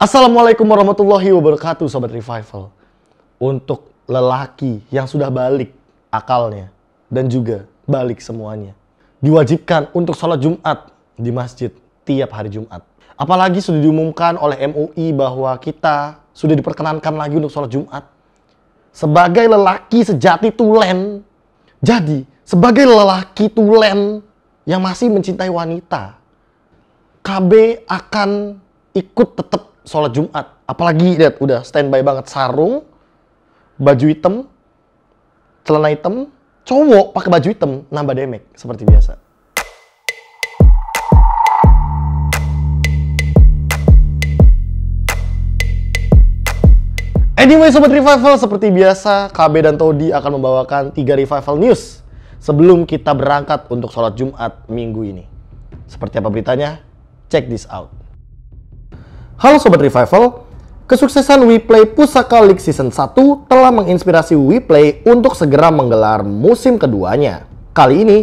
Assalamualaikum warahmatullahi wabarakatuh Sobat Revival Untuk lelaki yang sudah balik akalnya Dan juga balik semuanya Diwajibkan untuk sholat Jumat di masjid tiap hari Jumat Apalagi sudah diumumkan oleh MUI bahwa kita sudah diperkenankan lagi untuk sholat Jumat Sebagai lelaki sejati tulen Jadi sebagai lelaki tulen yang masih mencintai wanita KB akan ikut tetap sholat Jumat. Apalagi lihat udah standby banget sarung, baju hitam, celana hitam, cowok pakai baju hitam nambah damage seperti biasa. Anyway Sobat Revival, seperti biasa KB dan Todi akan membawakan tiga Revival News sebelum kita berangkat untuk sholat Jumat minggu ini. Seperti apa beritanya? Check this out. Halo Sobat Revival, kesuksesan WePlay Pusaka League Season 1 telah menginspirasi WePlay untuk segera menggelar musim keduanya. Kali ini,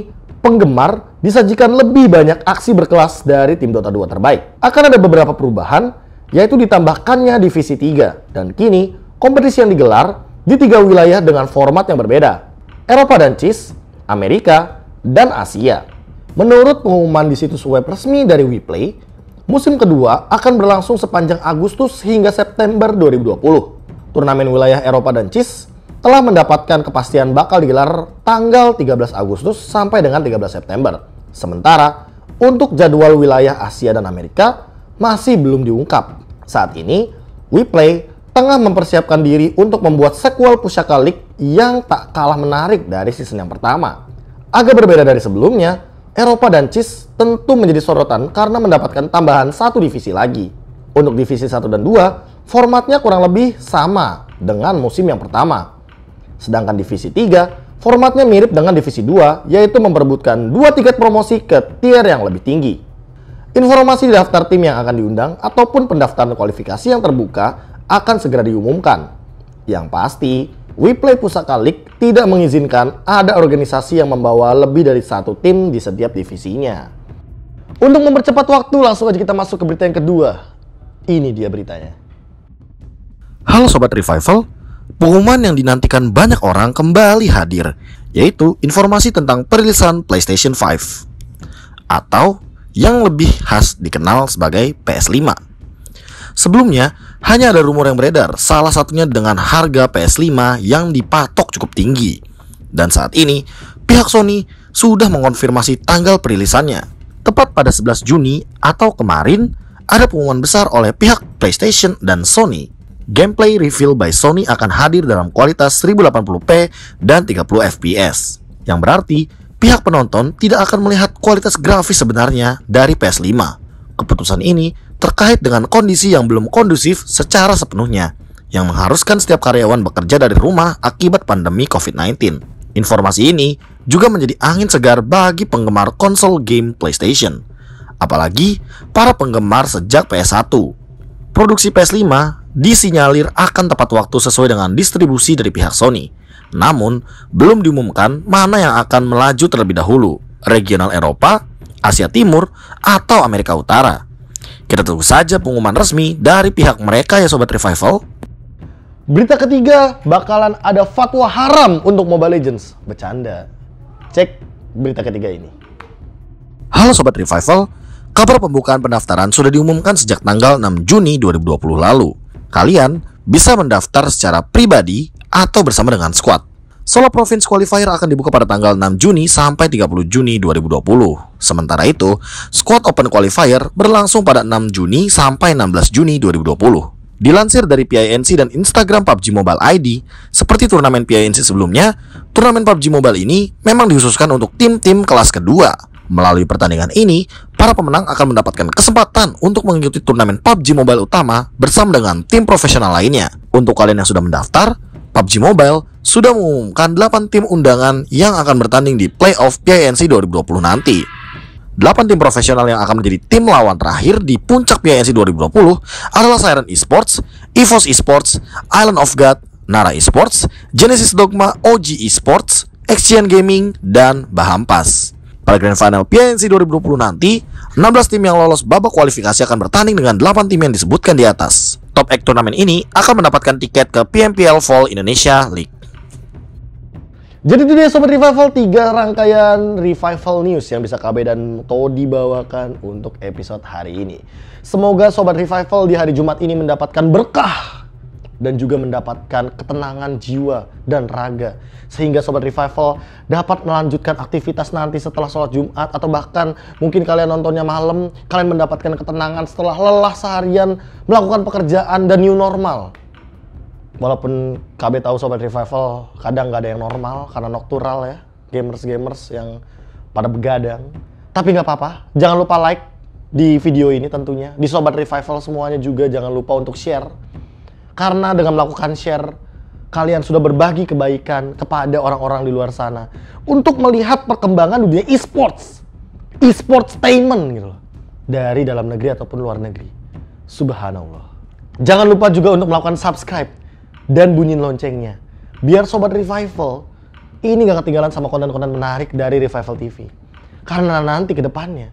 penggemar disajikan lebih banyak aksi berkelas dari tim Dota 2 terbaik. Akan ada beberapa perubahan, yaitu ditambahkannya divisi 3, dan kini kompetisi yang digelar di tiga wilayah dengan format yang berbeda, Eropa dan CIS, Amerika, dan Asia. Menurut pengumuman di situs web resmi dari WePlay, Musim kedua akan berlangsung sepanjang Agustus hingga September 2020. Turnamen wilayah Eropa dan CIS telah mendapatkan kepastian bakal digelar tanggal 13 Agustus sampai dengan 13 September. Sementara untuk jadwal wilayah Asia dan Amerika masih belum diungkap. Saat ini, WePlay tengah mempersiapkan diri untuk membuat sequel Pusaka League yang tak kalah menarik dari season yang pertama. Agak berbeda dari sebelumnya, Eropa dan CIS tentu menjadi sorotan karena mendapatkan tambahan satu divisi lagi. Untuk divisi 1 dan 2, formatnya kurang lebih sama dengan musim yang pertama. Sedangkan divisi 3, formatnya mirip dengan divisi 2, yaitu memperebutkan dua tiket promosi ke tier yang lebih tinggi. Informasi daftar tim yang akan diundang ataupun pendaftaran kualifikasi yang terbuka akan segera diumumkan. Yang pasti, WePlay Pusaka League tidak mengizinkan ada organisasi yang membawa lebih dari satu tim di setiap divisinya. Untuk mempercepat waktu, langsung aja kita masuk ke berita yang kedua. Ini dia beritanya. Halo Sobat Revival, pengumuman yang dinantikan banyak orang kembali hadir, yaitu informasi tentang perilisan PlayStation 5. Atau yang lebih khas dikenal sebagai PS5. Sebelumnya, hanya ada rumor yang beredar, salah satunya dengan harga PS5 yang dipatok cukup tinggi. Dan saat ini, pihak Sony sudah mengonfirmasi tanggal perilisannya. Tepat pada 11 Juni atau kemarin, ada pengumuman besar oleh pihak PlayStation dan Sony. Gameplay reveal by Sony akan hadir dalam kualitas 1080p dan 30 fps. Yang berarti, pihak penonton tidak akan melihat kualitas grafis sebenarnya dari PS5. Keputusan ini terkait dengan kondisi yang belum kondusif secara sepenuhnya yang mengharuskan setiap karyawan bekerja dari rumah akibat pandemi COVID-19. Informasi ini juga menjadi angin segar bagi penggemar konsol game PlayStation, apalagi para penggemar sejak PS1. Produksi PS5 disinyalir akan tepat waktu sesuai dengan distribusi dari pihak Sony, namun belum diumumkan mana yang akan melaju terlebih dahulu, regional Eropa, Asia Timur, atau Amerika Utara. Kita tunggu saja pengumuman resmi dari pihak mereka ya Sobat Revival. Berita ketiga, bakalan ada fatwa haram untuk Mobile Legends. Bercanda. Cek berita ketiga ini. Halo Sobat Revival, kabar pembukaan pendaftaran sudah diumumkan sejak tanggal 6 Juni 2020 lalu. Kalian bisa mendaftar secara pribadi atau bersama dengan squad. Solo Province Qualifier akan dibuka pada tanggal 6 Juni sampai 30 Juni 2020. Sementara itu, Squad Open Qualifier berlangsung pada 6 Juni sampai 16 Juni 2020. Dilansir dari PINC dan Instagram PUBG Mobile ID, seperti turnamen PINC sebelumnya, turnamen PUBG Mobile ini memang dihususkan untuk tim-tim kelas kedua. Melalui pertandingan ini, para pemenang akan mendapatkan kesempatan untuk mengikuti turnamen PUBG Mobile utama bersama dengan tim profesional lainnya. Untuk kalian yang sudah mendaftar, PUBG Mobile sudah mengumumkan 8 tim undangan yang akan bertanding di playoff PINC 2020 nanti. 8 tim profesional yang akan menjadi tim lawan terakhir di puncak PINC 2020 adalah Siren Esports, EVOS Esports, Island of God, Nara Esports, Genesis Dogma, OG Esports, Action Gaming, dan Bahampas. Pada Grand Final PNC 2020 nanti, 16 tim yang lolos babak kualifikasi akan bertanding dengan 8 tim yang disebutkan di atas top 8 turnamen ini akan mendapatkan tiket ke PMPL Fall Indonesia League. Jadi itu dia Sobat Revival, tiga rangkaian Revival News yang bisa KB dan Todi dibawakan untuk episode hari ini. Semoga Sobat Revival di hari Jumat ini mendapatkan berkah dan juga mendapatkan ketenangan jiwa dan raga sehingga sobat revival dapat melanjutkan aktivitas nanti setelah sholat Jumat atau bahkan mungkin kalian nontonnya malam kalian mendapatkan ketenangan setelah lelah seharian melakukan pekerjaan dan new normal walaupun KB tahu sobat revival kadang nggak ada yang normal karena noktural ya gamers gamers yang pada begadang tapi nggak apa-apa jangan lupa like di video ini tentunya di sobat revival semuanya juga jangan lupa untuk share karena dengan melakukan share, kalian sudah berbagi kebaikan kepada orang-orang di luar sana. Untuk melihat perkembangan dunia e-sports. E-sports payment gitu loh. Dari dalam negeri ataupun luar negeri. Subhanallah. Jangan lupa juga untuk melakukan subscribe dan bunyiin loncengnya. Biar Sobat Revival ini gak ketinggalan sama konten-konten menarik dari Revival TV. Karena nanti ke depannya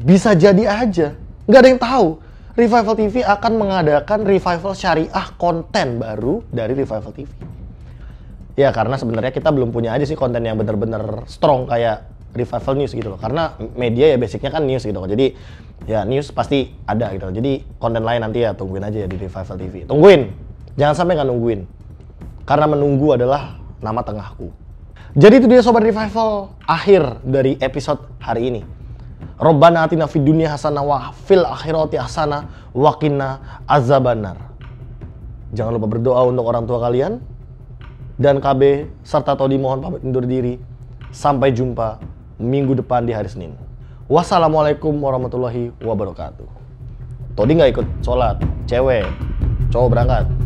bisa jadi aja. Nggak ada yang tahu Revival TV akan mengadakan revival syariah konten baru dari Revival TV. Ya karena sebenarnya kita belum punya aja sih konten yang benar-benar strong kayak revival news gitu loh. Karena media ya basicnya kan news gitu loh. Jadi ya news pasti ada gitu loh. Jadi konten lain nanti ya tungguin aja ya di Revival TV. Tungguin. Jangan sampai nggak nungguin. Karena menunggu adalah nama tengahku. Jadi itu dia sobat revival akhir dari episode hari ini. Rabbana atina fid dunya hasanah wa fil akhirati hasanah wa qina azabannar. Jangan lupa berdoa untuk orang tua kalian dan KB serta Todi mohon pamit undur diri. Sampai jumpa minggu depan di hari Senin. Wassalamualaikum warahmatullahi wabarakatuh. Todi nggak ikut sholat, cewek, cowok berangkat.